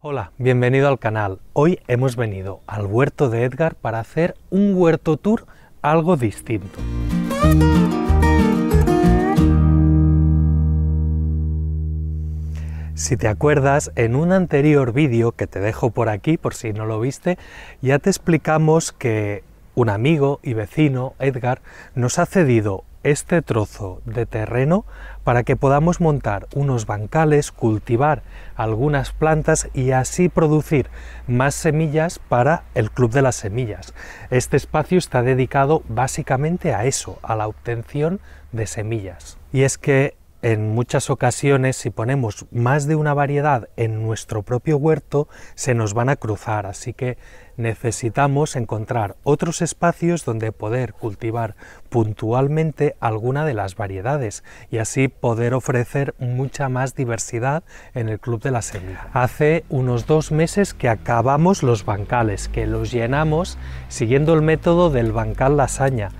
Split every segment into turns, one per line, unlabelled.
Hola, bienvenido al canal. Hoy hemos venido al huerto de Edgar para hacer un huerto tour algo distinto. Si te acuerdas, en un anterior vídeo que te dejo por aquí por si no lo viste, ya te explicamos que un amigo y vecino, Edgar, nos ha cedido este trozo de terreno para que podamos montar unos bancales, cultivar algunas plantas y así producir más semillas para el Club de las Semillas. Este espacio está dedicado básicamente a eso, a la obtención de semillas. Y es que en muchas ocasiones, si ponemos más de una variedad en nuestro propio huerto, se nos van a cruzar, así que necesitamos encontrar otros espacios donde poder cultivar puntualmente alguna de las variedades y así poder ofrecer mucha más diversidad en el Club de la Semilla. Hace unos dos meses que acabamos los bancales, que los llenamos siguiendo el método del bancal lasaña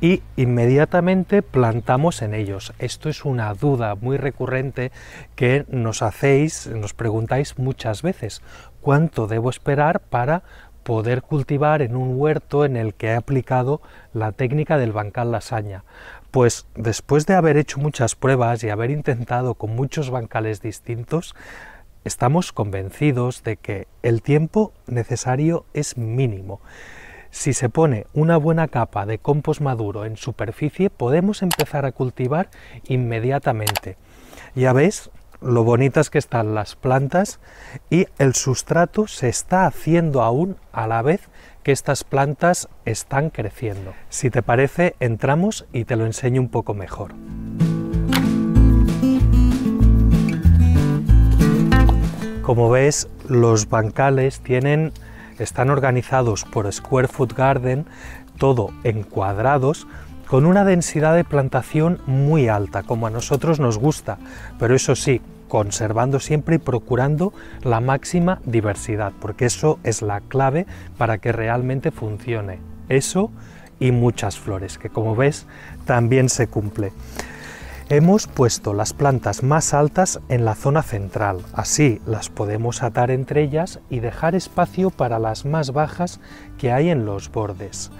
y inmediatamente plantamos en ellos. Esto es una duda muy recurrente que nos hacéis, nos preguntáis muchas veces, ¿cuánto debo esperar para poder cultivar en un huerto en el que he aplicado la técnica del bancal lasaña? Pues después de haber hecho muchas pruebas y haber intentado con muchos bancales distintos, estamos convencidos de que el tiempo necesario es mínimo. Si se pone una buena capa de compost maduro en superficie, podemos empezar a cultivar inmediatamente. Ya ves, lo bonitas que están las plantas y el sustrato se está haciendo aún a la vez que estas plantas están creciendo. Si te parece, entramos y te lo enseño un poco mejor. Como ves, los bancales tienen, están organizados por Square Foot Garden, todo en cuadrados, con una densidad de plantación muy alta, como a nosotros nos gusta, pero eso sí, conservando siempre y procurando la máxima diversidad, porque eso es la clave para que realmente funcione. Eso y muchas flores, que como ves también se cumple. Hemos puesto las plantas más altas en la zona central, así las podemos atar entre ellas y dejar espacio para las más bajas que hay en los bordes.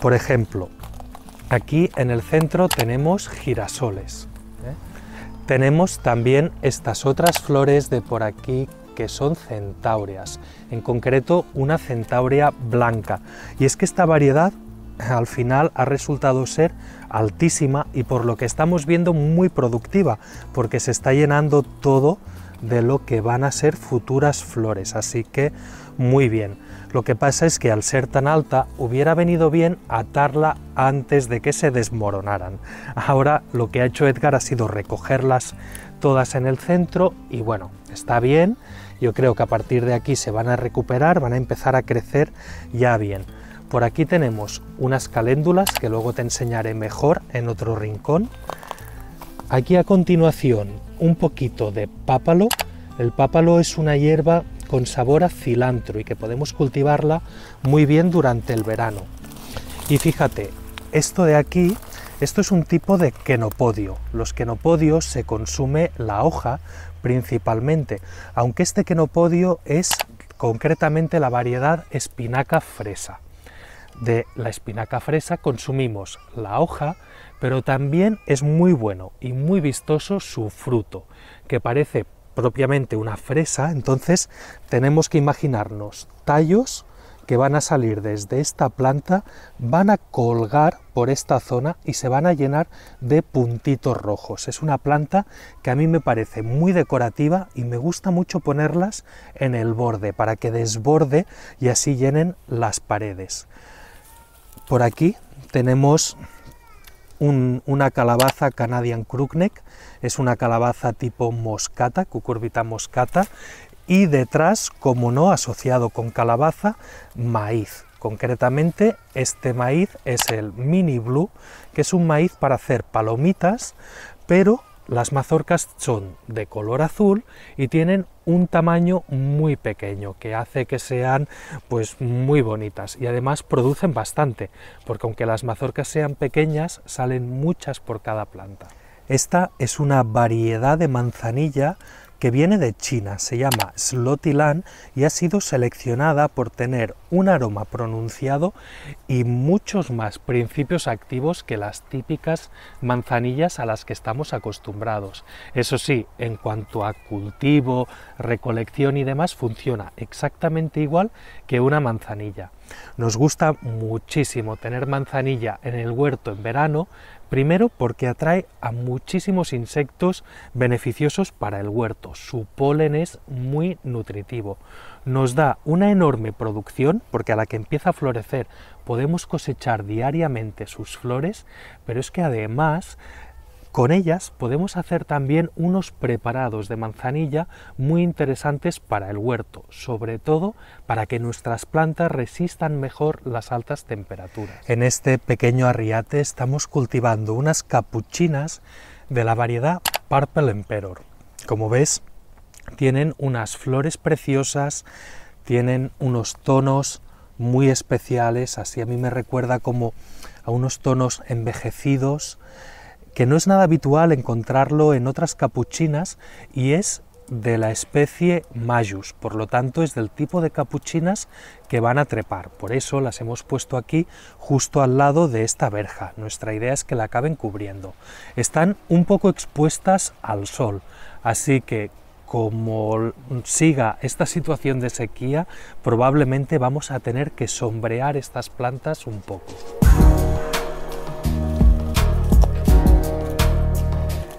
Por ejemplo, Aquí en el centro tenemos girasoles. Tenemos también estas otras flores de por aquí que son centaureas, en concreto una centaurea blanca. Y es que esta variedad al final ha resultado ser altísima y por lo que estamos viendo muy productiva, porque se está llenando todo de lo que van a ser futuras flores, así que muy bien. Lo que pasa es que al ser tan alta hubiera venido bien atarla antes de que se desmoronaran. Ahora lo que ha hecho Edgar ha sido recogerlas todas en el centro y bueno, está bien. Yo creo que a partir de aquí se van a recuperar, van a empezar a crecer ya bien. Por aquí tenemos unas caléndulas que luego te enseñaré mejor en otro rincón. Aquí a continuación un poquito de pápalo. El pápalo es una hierba con sabor a cilantro y que podemos cultivarla muy bien durante el verano. Y fíjate, esto de aquí, esto es un tipo de quenopodio. Los quenopodios se consume la hoja principalmente, aunque este quenopodio es concretamente la variedad espinaca fresa. De la espinaca fresa consumimos la hoja, pero también es muy bueno y muy vistoso su fruto, que parece propiamente una fresa, entonces tenemos que imaginarnos tallos que van a salir desde esta planta, van a colgar por esta zona y se van a llenar de puntitos rojos. Es una planta que a mí me parece muy decorativa y me gusta mucho ponerlas en el borde para que desborde y así llenen las paredes. Por aquí tenemos una calabaza Canadian Crookneck, es una calabaza tipo moscata, cucurbita moscata, y detrás, como no, asociado con calabaza, maíz. Concretamente, este maíz es el mini blue, que es un maíz para hacer palomitas, pero las mazorcas son de color azul y tienen un tamaño muy pequeño que hace que sean pues muy bonitas y además producen bastante, porque aunque las mazorcas sean pequeñas, salen muchas por cada planta. Esta es una variedad de manzanilla que viene de China, se llama Slotilan y ha sido seleccionada por tener un aroma pronunciado y muchos más principios activos que las típicas manzanillas a las que estamos acostumbrados. Eso sí, en cuanto a cultivo, recolección y demás, funciona exactamente igual que una manzanilla. Nos gusta muchísimo tener manzanilla en el huerto en verano, primero porque atrae a muchísimos insectos beneficiosos para el huerto. Su polen es muy nutritivo. Nos da una enorme producción porque a la que empieza a florecer podemos cosechar diariamente sus flores, pero es que además con ellas podemos hacer también unos preparados de manzanilla muy interesantes para el huerto, sobre todo para que nuestras plantas resistan mejor las altas temperaturas. En este pequeño arriate estamos cultivando unas capuchinas de la variedad Purple Emperor. Como ves, tienen unas flores preciosas, tienen unos tonos muy especiales, así a mí me recuerda como a unos tonos envejecidos, que no es nada habitual encontrarlo en otras capuchinas y es de la especie Mayus, por lo tanto es del tipo de capuchinas que van a trepar, por eso las hemos puesto aquí justo al lado de esta verja, nuestra idea es que la acaben cubriendo. Están un poco expuestas al sol, así que como siga esta situación de sequía, probablemente vamos a tener que sombrear estas plantas un poco.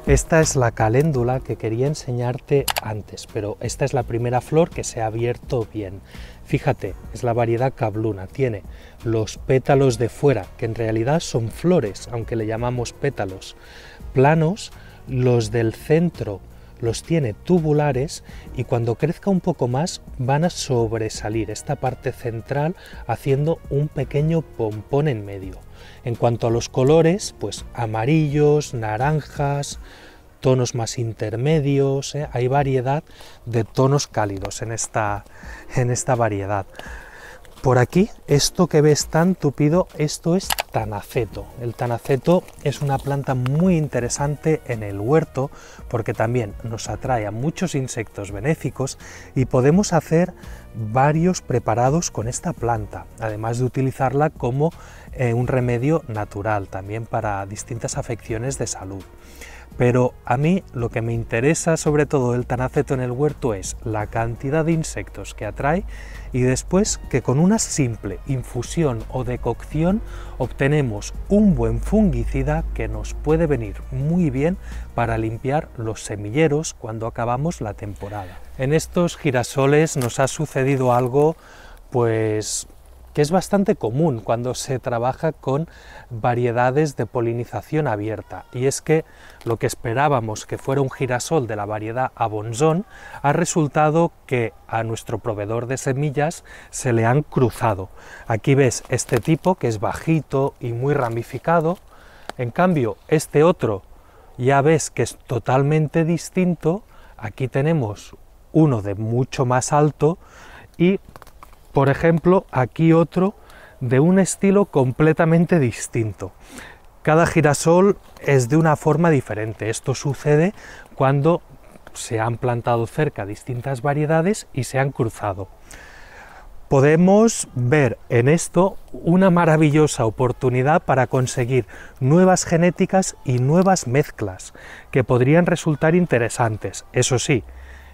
Esta es la caléndula que quería enseñarte antes, pero esta es la primera flor que se ha abierto bien. Fíjate, es la variedad cabluna, tiene los pétalos de fuera, que en realidad son flores, aunque le llamamos pétalos, planos, los del centro los tiene tubulares y cuando crezca un poco más van a sobresalir esta parte central haciendo un pequeño pompón en medio. En cuanto a los colores, pues amarillos, naranjas, tonos más intermedios, ¿eh? hay variedad de tonos cálidos en esta variedad. Por aquí, esto que ves tan tupido, esto es tanaceto. El tanaceto es una planta muy interesante en el huerto porque también nos atrae a muchos insectos benéficos y podemos hacer varios preparados con esta planta, además de utilizarla como eh, un remedio natural también para distintas afecciones de salud. Pero a mí lo que me interesa sobre todo el tanaceto en el huerto es la cantidad de insectos que atrae y después que con una simple infusión o decocción obtenemos un buen fungicida que nos puede venir muy bien para limpiar los semilleros cuando acabamos la temporada. En estos girasoles nos ha sucedido algo pues que es bastante común cuando se trabaja con variedades de polinización abierta, y es que lo que esperábamos que fuera un girasol de la variedad abonzón ha resultado que a nuestro proveedor de semillas se le han cruzado. Aquí ves este tipo que es bajito y muy ramificado, en cambio este otro ya ves que es totalmente distinto, aquí tenemos uno de mucho más alto y por ejemplo, aquí otro de un estilo completamente distinto. Cada girasol es de una forma diferente. Esto sucede cuando se han plantado cerca distintas variedades y se han cruzado. Podemos ver en esto una maravillosa oportunidad para conseguir nuevas genéticas y nuevas mezclas que podrían resultar interesantes. Eso sí,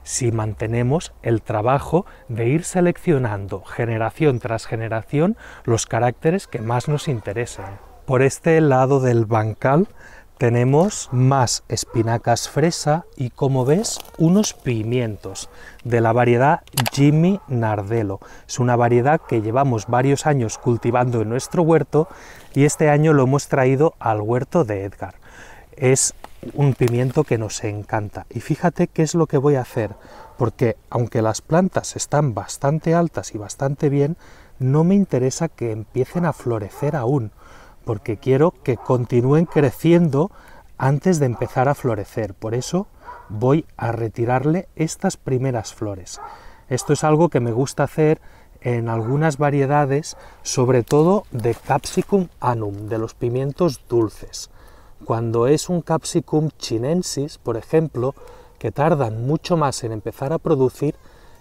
si mantenemos el trabajo de ir seleccionando generación tras generación los caracteres que más nos interesan. Por este lado del bancal tenemos más espinacas fresa y como ves unos pimientos de la variedad Jimmy Nardello. Es una variedad que llevamos varios años cultivando en nuestro huerto y este año lo hemos traído al huerto de Edgar. Es un pimiento que nos encanta. Y fíjate qué es lo que voy a hacer, porque aunque las plantas están bastante altas y bastante bien, no me interesa que empiecen a florecer aún, porque quiero que continúen creciendo antes de empezar a florecer. Por eso voy a retirarle estas primeras flores. Esto es algo que me gusta hacer en algunas variedades, sobre todo de Capsicum anum, de los pimientos dulces. Cuando es un Capsicum chinensis, por ejemplo, que tardan mucho más en empezar a producir,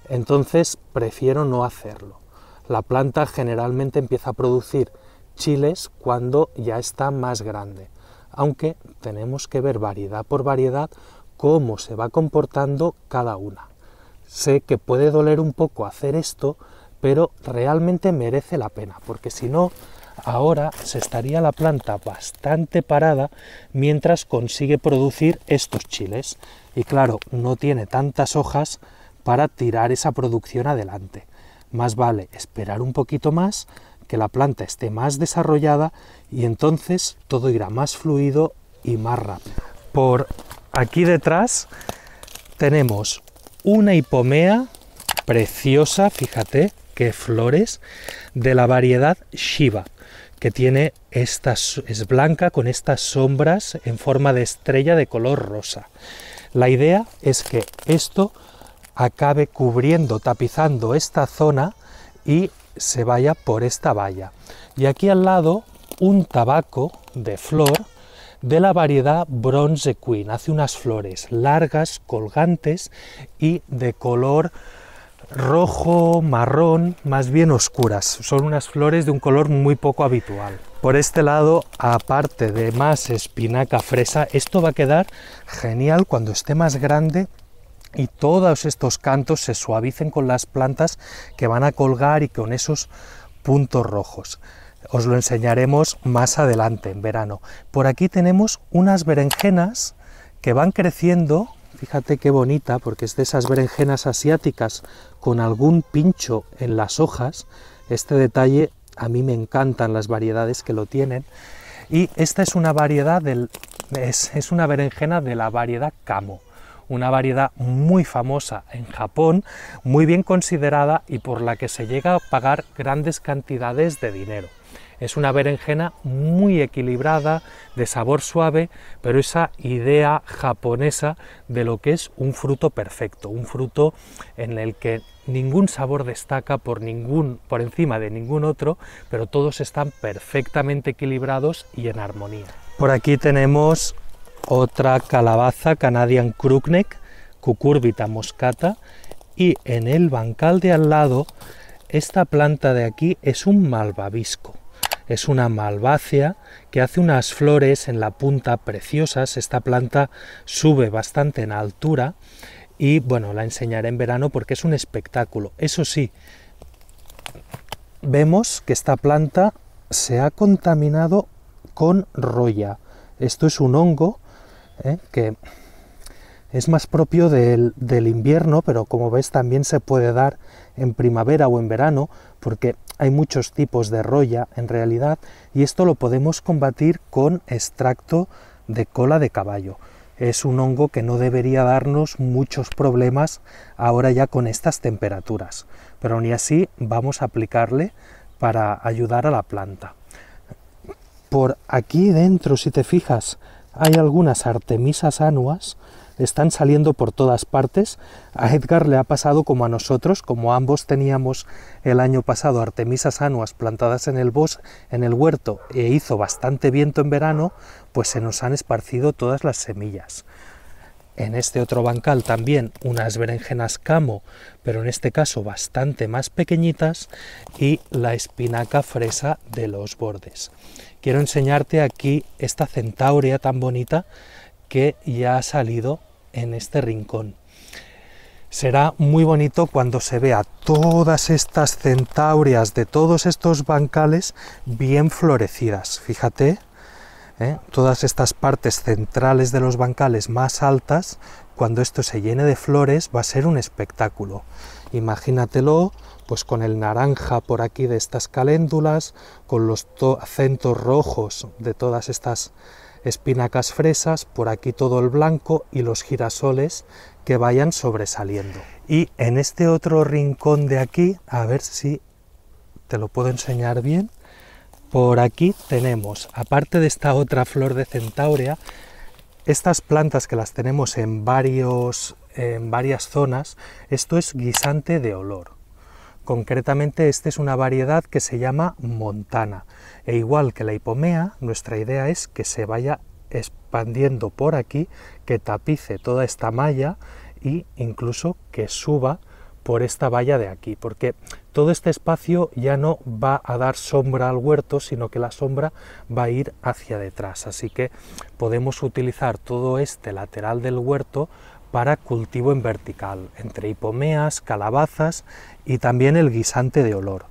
entonces prefiero no hacerlo. La planta generalmente empieza a producir chiles cuando ya está más grande, aunque tenemos que ver variedad por variedad cómo se va comportando cada una. Sé que puede doler un poco hacer esto, pero realmente merece la pena, porque si no, ahora se estaría la planta bastante parada mientras consigue producir estos chiles. Y claro, no tiene tantas hojas para tirar esa producción adelante. Más vale esperar un poquito más, que la planta esté más desarrollada y entonces todo irá más fluido y más rápido. Por aquí detrás tenemos una hipomea preciosa, fíjate, qué flores, de la variedad Shiva que tiene estas, es blanca con estas sombras en forma de estrella de color rosa. La idea es que esto acabe cubriendo, tapizando esta zona y se vaya por esta valla. Y aquí al lado un tabaco de flor de la variedad Bronze Queen. Hace unas flores largas, colgantes y de color rojo, marrón, más bien oscuras. Son unas flores de un color muy poco habitual. Por este lado, aparte de más espinaca fresa, esto va a quedar genial cuando esté más grande y todos estos cantos se suavicen con las plantas que van a colgar y con esos puntos rojos. Os lo enseñaremos más adelante en verano. Por aquí tenemos unas berenjenas que van creciendo Fíjate qué bonita, porque es de esas berenjenas asiáticas con algún pincho en las hojas. Este detalle a mí me encantan las variedades que lo tienen. Y esta es una variedad del, es, es una berenjena de la variedad Camo una variedad muy famosa en Japón, muy bien considerada y por la que se llega a pagar grandes cantidades de dinero. Es una berenjena muy equilibrada, de sabor suave, pero esa idea japonesa de lo que es un fruto perfecto, un fruto en el que ningún sabor destaca por, ningún, por encima de ningún otro, pero todos están perfectamente equilibrados y en armonía. Por aquí tenemos otra calabaza Canadian Crookneck, Cucurbita moscata, y en el bancal de al lado, esta planta de aquí es un malvavisco. Es una malvácea que hace unas flores en la punta preciosas. Esta planta sube bastante en altura y bueno, la enseñaré en verano porque es un espectáculo. Eso sí, vemos que esta planta se ha contaminado con roya. Esto es un hongo ¿eh? que es más propio del, invierno, pero como ves también se puede dar en primavera o en verano, porque hay muchos tipos de roya en realidad, y esto lo podemos combatir con extracto de cola de caballo. Es un hongo que no debería darnos muchos problemas ahora ya con estas temperaturas, pero ni así vamos a aplicarle para ayudar a la planta. Por aquí dentro, si te fijas, hay algunas artemisas anuas están saliendo por todas partes. A Edgar le ha pasado como a nosotros, como ambos teníamos el año pasado artemisas anuas plantadas en el bosque, en el huerto, e hizo bastante viento en verano, pues se nos han esparcido todas las semillas. En este otro bancal también unas berenjenas camo, pero en este caso bastante más pequeñitas, y la espinaca fresa de los bordes. Quiero enseñarte aquí esta centaurea tan bonita que ya ha salido en este rincón. Será muy bonito cuando se vea todas estas centaurias de todos estos bancales bien florecidas. Fíjate, ¿eh? todas estas partes centrales de los bancales más altas, cuando esto se llene de flores va a ser un espectáculo. Imagínatelo pues con el naranja por aquí de estas caléndulas, con los acentos rojos de todas estas espinacas fresas, por aquí todo el blanco y los girasoles que vayan sobresaliendo. Y en este otro rincón de aquí, a ver si te lo puedo enseñar bien, por aquí tenemos, aparte de esta otra flor de centaurea, estas plantas que las tenemos en varios en varias zonas, esto es guisante de olor. Concretamente, esta es una variedad que se llama montana. E igual que la hipomea, nuestra idea es que se vaya expandiendo por aquí, que tapice toda esta malla e incluso que suba por esta valla de aquí, porque todo este espacio ya no va a dar sombra al huerto, sino que la sombra va a ir hacia detrás. Así que podemos utilizar todo este lateral del huerto para cultivo en vertical, entre hipomeas, calabazas y también el guisante de olor.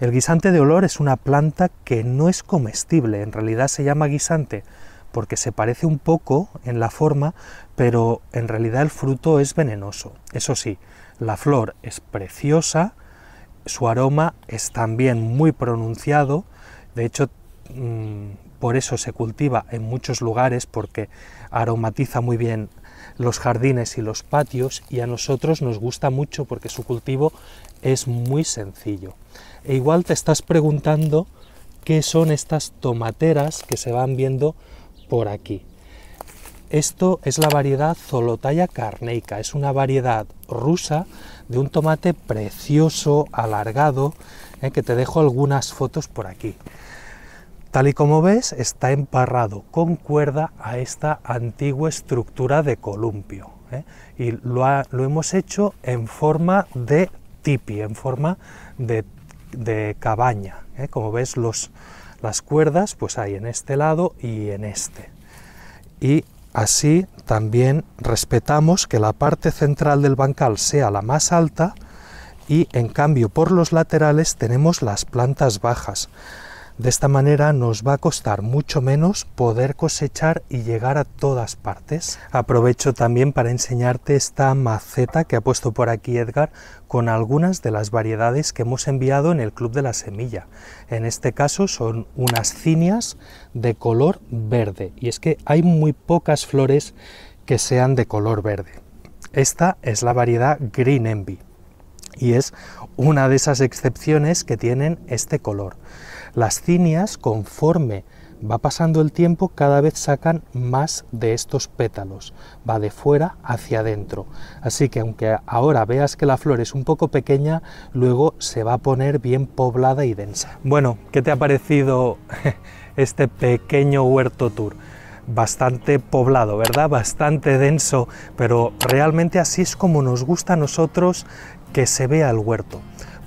El guisante de olor es una planta que no es comestible, en realidad se llama guisante porque se parece un poco en la forma, pero en realidad el fruto es venenoso. Eso sí, la flor es preciosa, su aroma es también muy pronunciado, de hecho mm, por eso se cultiva en muchos lugares porque aromatiza muy bien los jardines y los patios y a nosotros nos gusta mucho porque su cultivo es muy sencillo. E igual te estás preguntando qué son estas tomateras que se van viendo por aquí. Esto es la variedad Zolotaya carneica, es una variedad rusa de un tomate precioso, alargado, eh, que te dejo algunas fotos por aquí. Tal y como ves, está emparrado con cuerda a esta antigua estructura de columpio. ¿eh? Y lo, hemos hecho en forma de tipi, en forma de, cabaña. ¿eh? Como ves, las cuerdas pues hay en este lado y en este. Y así también respetamos que la parte central del bancal sea la más alta y en cambio por los laterales tenemos las plantas bajas de esta manera nos va a costar mucho menos poder cosechar y llegar a todas partes. Aprovecho también para enseñarte esta maceta que ha puesto por aquí Edgar con algunas de las variedades que hemos enviado en el Club de la Semilla. En este caso son unas cinias de color verde y es que hay muy pocas flores que sean de color verde. Esta es la variedad Green Envy y es una de esas excepciones que tienen este color. Las cinias, conforme va pasando el tiempo, cada vez sacan más de estos pétalos, va de fuera hacia adentro. Así que aunque ahora veas que la flor es un poco pequeña, luego se va a poner bien poblada y densa. Bueno, ¿qué te ha parecido este pequeño huerto tour? bastante poblado, ¿verdad? Bastante denso, pero realmente así es como nos gusta a nosotros que se vea el huerto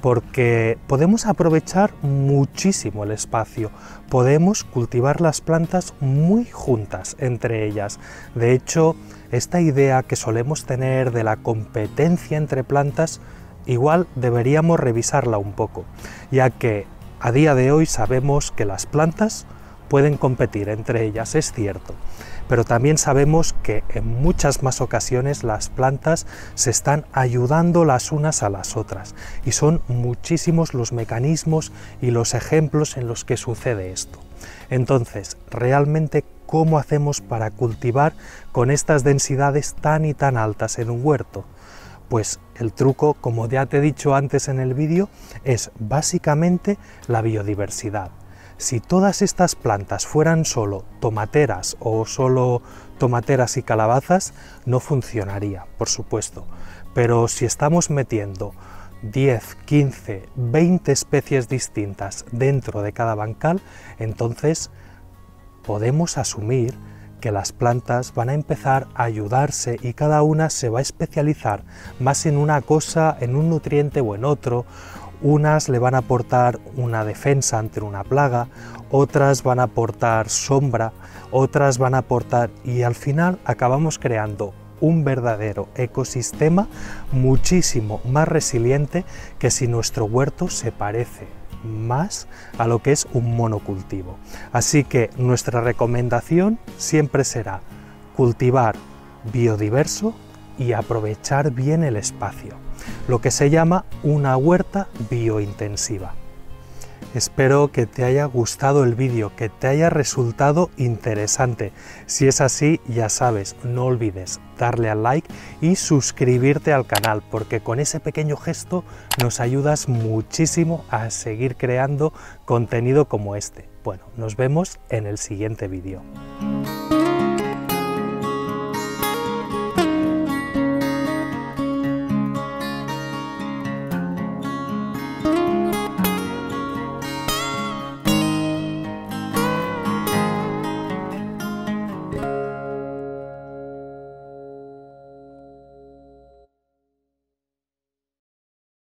porque podemos aprovechar muchísimo el espacio, podemos cultivar las plantas muy juntas entre ellas. De hecho, esta idea que solemos tener de la competencia entre plantas, igual deberíamos revisarla un poco, ya que a día de hoy sabemos que las plantas pueden competir entre ellas, es cierto, pero también sabemos que en muchas más ocasiones las plantas se están ayudando las unas a las otras y son muchísimos los mecanismos y los ejemplos en los que sucede esto. Entonces, realmente, ¿cómo hacemos para cultivar con estas densidades tan y tan altas en un huerto? Pues el truco, como ya te he dicho antes en el vídeo, es básicamente la biodiversidad. Si todas estas plantas fueran solo tomateras o solo tomateras y calabazas, no funcionaría, por supuesto. Pero si estamos metiendo 10, 15, 20 especies distintas dentro de cada bancal, entonces podemos asumir que las plantas van a empezar a ayudarse y cada una se va a especializar más en una cosa, en un nutriente o en otro, unas le van a aportar una defensa ante una plaga, otras van a aportar sombra, otras van a aportar y al final acabamos creando un verdadero ecosistema muchísimo más resiliente que si nuestro huerto se parece más a lo que es un monocultivo. Así que nuestra recomendación siempre será cultivar biodiverso y aprovechar bien el espacio lo que se llama una huerta biointensiva. Espero que te haya gustado el vídeo, que te haya resultado interesante. Si es así, ya sabes, no olvides darle al like y suscribirte al canal, porque con ese pequeño gesto nos ayudas muchísimo a seguir creando contenido como este. Bueno, nos vemos en el siguiente vídeo.